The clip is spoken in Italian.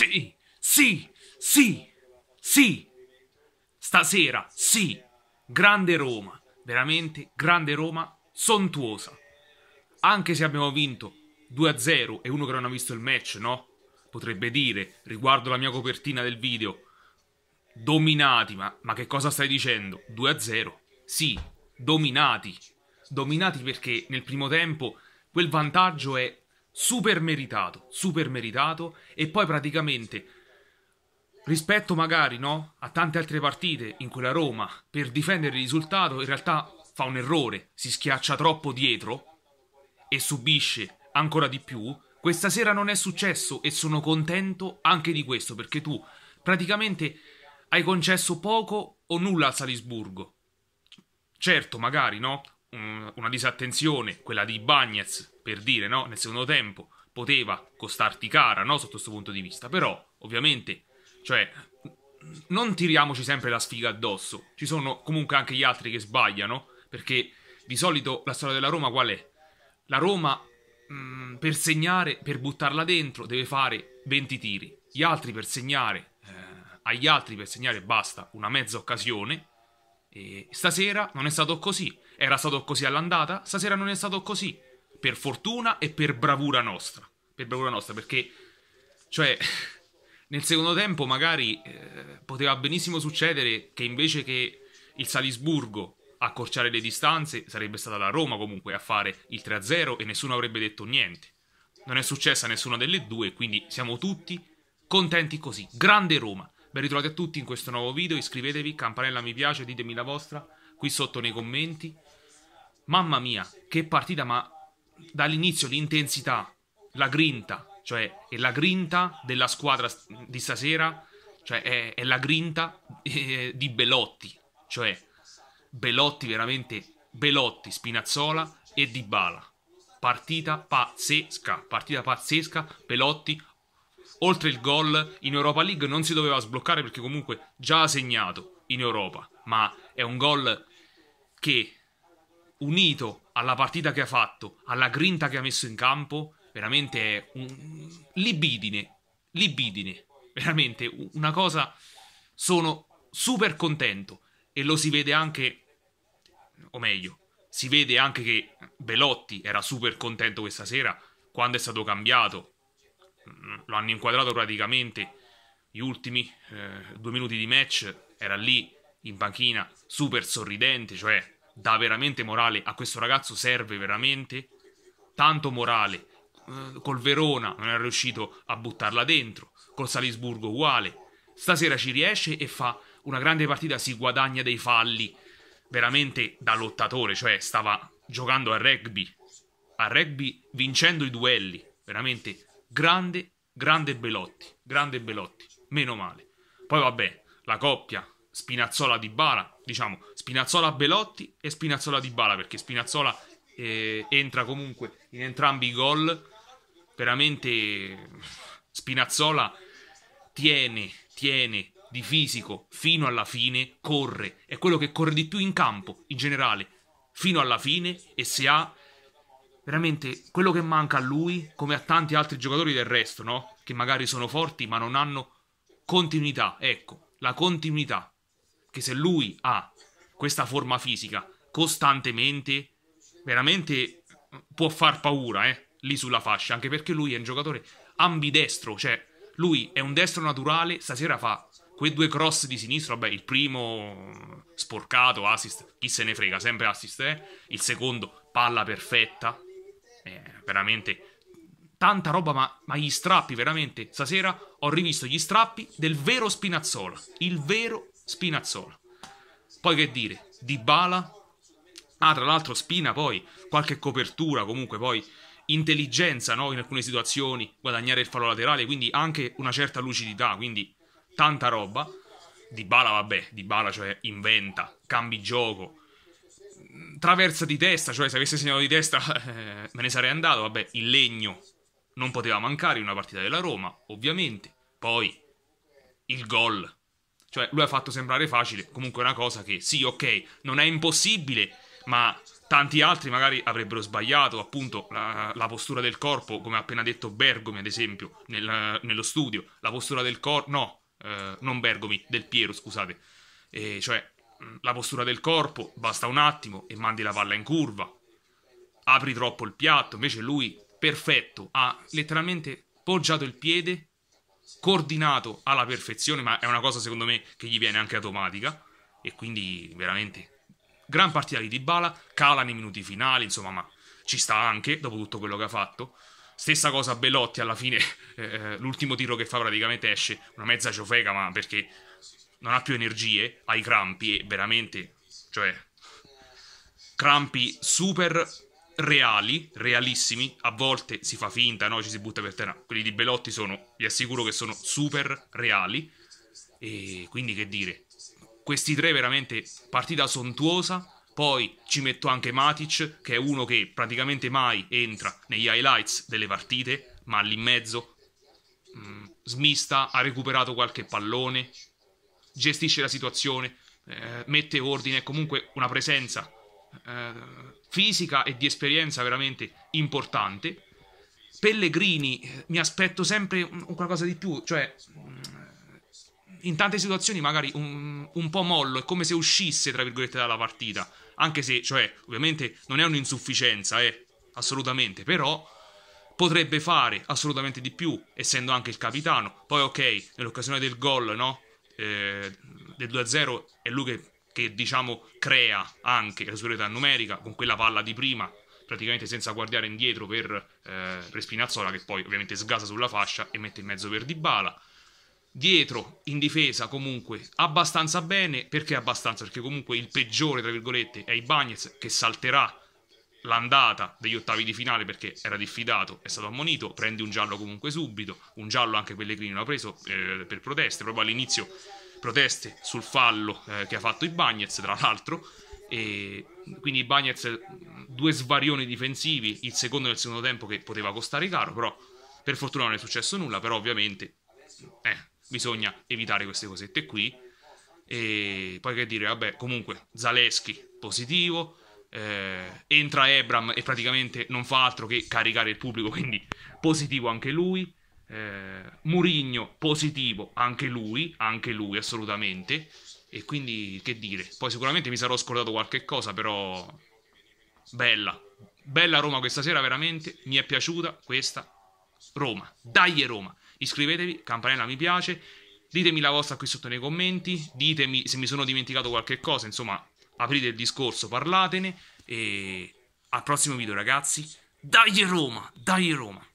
Sì, sì, sì, sì. Stasera, sì. Grande Roma, veramente grande Roma, sontuosa. Anche se abbiamo vinto 2-0 e uno che non ha visto il match, no? Potrebbe dire, riguardo la mia copertina del video, dominati, ma, ma che cosa stai dicendo? 2-0, sì, dominati. Dominati perché nel primo tempo quel vantaggio è super meritato, super meritato e poi praticamente rispetto magari no, a tante altre partite in cui la Roma per difendere il risultato in realtà fa un errore, si schiaccia troppo dietro e subisce ancora di più, questa sera non è successo e sono contento anche di questo perché tu praticamente hai concesso poco o nulla al Salisburgo. Certo, magari no, una disattenzione, quella di Bagnez, per dire, no? nel secondo tempo, poteva costarti cara, no? sotto questo punto di vista. Però, ovviamente, cioè, non tiriamoci sempre la sfiga addosso. Ci sono comunque anche gli altri che sbagliano, perché di solito la storia della Roma qual è? La Roma, mh, mm, per segnare, per buttarla dentro, deve fare 20 tiri. Gli altri per segnare, eh, agli altri per segnare basta una mezza occasione, e stasera non è stato così. Era stato così all'andata, stasera non è stato così. Per fortuna e per bravura nostra. Per bravura nostra, perché, cioè, nel secondo tempo magari eh, poteva benissimo succedere che invece che il Salisburgo accorciare le distanze sarebbe stata la Roma comunque a fare il 3-0 e nessuno avrebbe detto niente. Non è successa nessuna delle due, quindi siamo tutti contenti così. Grande Roma. Ben ritrovati a tutti in questo nuovo video, iscrivetevi, campanella mi piace, ditemi la vostra qui sotto nei commenti. Mamma mia, che partita, ma dall'inizio l'intensità, la grinta, cioè è la grinta della squadra di stasera, cioè è, è la grinta eh, di Belotti, cioè Belotti veramente, Belotti, Spinazzola e Dybala. Partita pazzesca, partita pazzesca, Belotti oltre il gol in Europa League non si doveva sbloccare perché comunque già ha segnato in Europa, ma è un gol che unito alla partita che ha fatto, alla grinta che ha messo in campo, veramente è un libidine, libidine, veramente una cosa sono super contento e lo si vede anche o meglio, si vede anche che Belotti era super contento questa sera quando è stato cambiato lo hanno inquadrato praticamente gli ultimi eh, due minuti di match, era lì in panchina, super sorridente, cioè dà veramente morale a questo ragazzo, serve veramente tanto morale. Eh, col Verona non è riuscito a buttarla dentro, col Salisburgo uguale. Stasera ci riesce e fa una grande partita, si guadagna dei falli veramente da lottatore, cioè stava giocando a rugby, a rugby vincendo i duelli, veramente grande, grande Belotti, grande Belotti, meno male. Poi vabbè, la coppia Spinazzola di Bala, diciamo Spinazzola Belotti e Spinazzola di Bala, perché Spinazzola eh, entra comunque in entrambi i gol. Veramente Spinazzola tiene, tiene di fisico fino alla fine, corre, è quello che corre di più in campo in generale, fino alla fine e se ha veramente quello che manca a lui, come a tanti altri giocatori del resto, no? Che magari sono forti ma non hanno continuità. Ecco, la continuità. Che se lui ha questa forma fisica costantemente, veramente può far paura, eh? Lì sulla fascia, anche perché lui è un giocatore ambidestro, cioè lui è un destro naturale, stasera fa quei due cross di sinistra, vabbè, il primo sporcato, assist, chi se ne frega, sempre assist, eh? Il secondo, palla perfetta, eh, veramente tanta roba, ma, ma, gli strappi veramente. Stasera ho rivisto gli strappi del vero Spinazzola, il vero Spinazzola. Poi che dire, Di Bala. Ah, tra l'altro Spina poi, qualche copertura comunque poi, intelligenza no? in alcune situazioni, guadagnare il fallo laterale, quindi anche una certa lucidità, quindi tanta roba. Di Bala vabbè, Di Bala cioè inventa, cambi gioco, traversa di testa, cioè se avesse segnato di testa eh, me ne sarei andato, vabbè, il legno non poteva mancare in una partita della Roma, ovviamente. Poi il gol. Cioè, lui ha fatto sembrare facile, comunque è una cosa che sì, ok, non è impossibile, ma tanti altri magari avrebbero sbagliato appunto la, la postura del corpo, come ha appena detto Bergomi, ad esempio, nel, nello studio, la postura del corpo, no, eh, non Bergomi, del Piero, scusate. E cioè, Mm, la postura del corpo, basta un attimo e mandi la palla in curva. Apri troppo il piatto, invece lui, perfetto, ha letteralmente poggiato il piede, coordinato alla perfezione, ma è una cosa secondo me che gli viene anche automatica e quindi veramente gran partita di Dybala, cala nei minuti finali, insomma, ma ci sta anche dopo tutto quello che ha fatto. Stessa cosa Bellotti alla fine, eh, eh, l'ultimo tiro che fa praticamente esce una mezza ciofeca, ma perché non ha più energie, ha i crampi e veramente, cioè, crampi super reali, realissimi, a volte si fa finta, no? ci si butta per terra, quelli di Belotti sono, vi assicuro che sono super reali, e quindi che dire, questi tre veramente partita sontuosa, poi ci metto anche Matic, che è uno che praticamente mai entra negli highlights delle partite, ma lì in mezzo. Mh, mm, smista ha recuperato qualche pallone, gestisce la situazione, eh, mette ordine, è comunque una presenza eh, fisica e di esperienza veramente importante. Pellegrini, eh, mi aspetto sempre un qualcosa di più, cioè mm, in tante situazioni magari un, un, po' mollo, è come se uscisse, tra virgolette, dalla partita, anche se, cioè, ovviamente non è un'insufficienza, eh, assolutamente, però potrebbe fare assolutamente di più, essendo anche il capitano. Poi, ok, nell'occasione del gol, no? Eh, del 2-0 è lui che, che diciamo, crea anche la superiorità numerica con quella palla di prima praticamente senza guardare indietro per, eh, per Spinazzola che poi ovviamente sgasa sulla fascia e mette in mezzo per Dybala dietro in difesa comunque abbastanza bene perché abbastanza perché comunque il peggiore tra virgolette è Ibanez che salterà l'andata degli ottavi di finale perché era diffidato, è stato ammonito, prende un giallo comunque subito, un giallo anche Pellegrini l'ha preso eh, per proteste, proprio all'inizio proteste sul fallo eh, che ha fatto i Bagnets, tra l'altro, e quindi i Bagnets due svarioni difensivi, il secondo e il secondo tempo che poteva costare caro, però per fortuna non è successo nulla, però ovviamente eh, bisogna evitare queste cosette qui. E poi che dire, vabbè, comunque Zaleschi positivo, eh, entra Ebram e praticamente non fa altro che caricare il pubblico, quindi positivo anche lui. Eh, Murigno positivo anche lui, anche lui assolutamente. E quindi che dire? Poi sicuramente mi sarò scordato qualche cosa, però bella. Bella Roma questa sera veramente, mi è piaciuta questa Roma. Dai Roma. Iscrivetevi, campanella mi piace. Ditemi la vostra qui sotto nei commenti, ditemi se mi sono dimenticato qualche cosa, insomma, aprite il discorso, parlatene e al prossimo video ragazzi. Dai Roma, dai Roma.